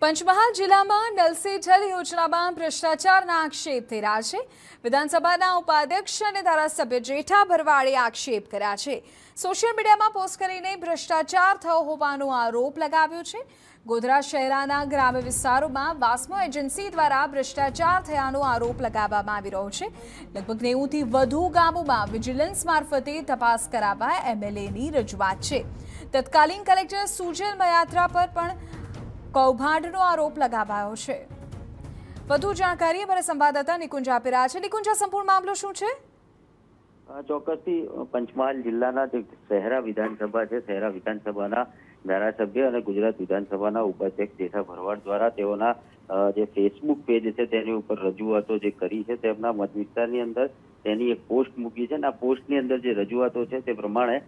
પંચમહાલ જિલ્લામાં નલસી જલ યોજનામાં ભ્રષ્ટાચારના આક્ષેપ થઈ છે વિધાનસભાના ઉપાધ્યક્ષ અને ધારાસભ્ય જેઠા ભરવાડે આક્ષેપ કર્યા છે સોશિયલ મીડિયામાં પોસ્ટ કરીને ભ્રષ્ટાચાર થયો હોવાનો આરોપ લગાવ્યો છે ગોધરા શહેરાના ગ્રામ્ય વિસ્તારોમાં વાસ્મો એજન્સી દ્વારા ભ્રષ્ટાચાર થયાનો આરોપ લગાવવામાં આવી રહ્યો છે લગભગ નેવુંથી વધુ ગામોમાં વિજિલન્સ મારફતે તપાસ કરાવવા એમએલએની રજૂઆત છે તત્કાલીન કલેક્ટર સુજલ મયાત્રા પર પણ કૌભાંડનો આરોપ લગાવાયો છે વધુ જાણકારી અમારા સંવાદદાતા નિકુંજ આપી રહ્યા છે નિકુંજ સંપૂર્ણ મામલો શું છે ચોક્કસથી પંચમહાલ જિલ્લાના જે શહેરા વિધાનસભા છે શહેરા વિધાનસભાના ધારાસભ્ય અને ગુજરાત વિધાનસભાના ઉપાધ્યક્ષ જેઠા ભરવાડ દ્વારા તેઓના જે ફેસબુક પેજ છે તેની ઉપર રજૂઆતો જે કરી છે તેમના મત વિસ્તારની અંદર તેની એક પોસ્ટ મૂકી છે અને આ પોસ્ટની અંદર જે રજૂઆતો છે તે પ્રમાણે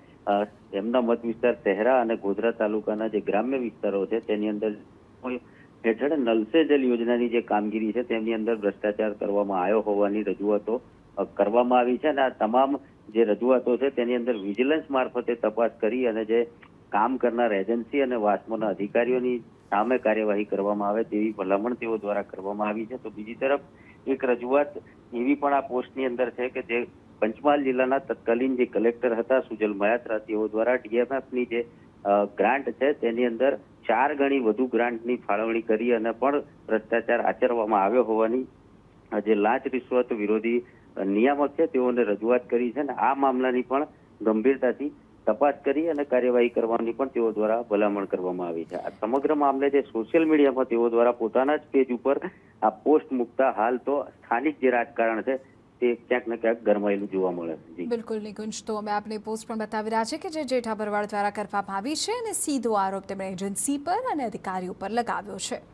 એમના મત વિસ્તાર શહેરા અને ગોધરા તાલુકાના જે ગ્રામ્ય વિસ્તારો છે તેની અંદર હેઠળ નલ જલ યોજનાની જે કામગીરી છે તેની અંદર ભ્રષ્ટાચાર કરવામાં આવ્યો હોવાની રજૂઆતો કરવામાં આવી છે અને આ તમામ જે રજૂઆતો છે તેની અંદર વિજિલન્સ મારફતે તપાસ કરી અને જે કામ કરનાર એજન્સી અને વાસ્મોના અધિકારીઓની સામે કાર્યવાહી કરવામાં આવે તેવી ભલામણ તેઓ દ્વારા કરવામાં આવી છે તો બીજી તરફ એક રજૂઆત એવી પણ આ પોસ્ટની અંદર છે કે જે પંચમહાલ જિલ્લાના તત્કાલીન જે કલેક્ટર હતા સુજલ મયાત્રા તેઓ દ્વારા ડીએમએફની જે ગ્રાન્ટ છે તેની અંદર ચાર ગણી વધુ ગ્રાન્ટની ફાળવણી કરી અને પણ ભ્રષ્ટાચાર આચરવામાં આવ્યો હોવાની જે લાંચ રિશ્વત વિરોધી નિયામક છે તેઓને રજૂઆત કરી છે અને આ મામલાની પણ ગંભીરતાથી તપાસ કરી અને કાર્યવાહી કરવાની પણ તેઓ દ્વારા ભલામણ કરવામાં આવી છે આ સમગ્ર મામલે જે સોશિયલ મીડિયામાં તેઓ દ્વારા પોતાના જ પેજ ઉપર આ પોસ્ટ મૂકતા હાલ તો સ્થાનિક જે રાજકારણ છે તે ક્યાંક ને ક્યાંક ગરમાયેલું જોવા મળે છે બિલકુલ નિકુંજ તો અમે આપને પોસ્ટ પણ બતાવી રહ્યા છે કે જે જેઠા ભરવાડ દ્વારા કરવામાં આવી છે અને સીધો આરોપ તેમણે એજન્સી પર અને અધિકારીઓ પર લગાવ્યો છે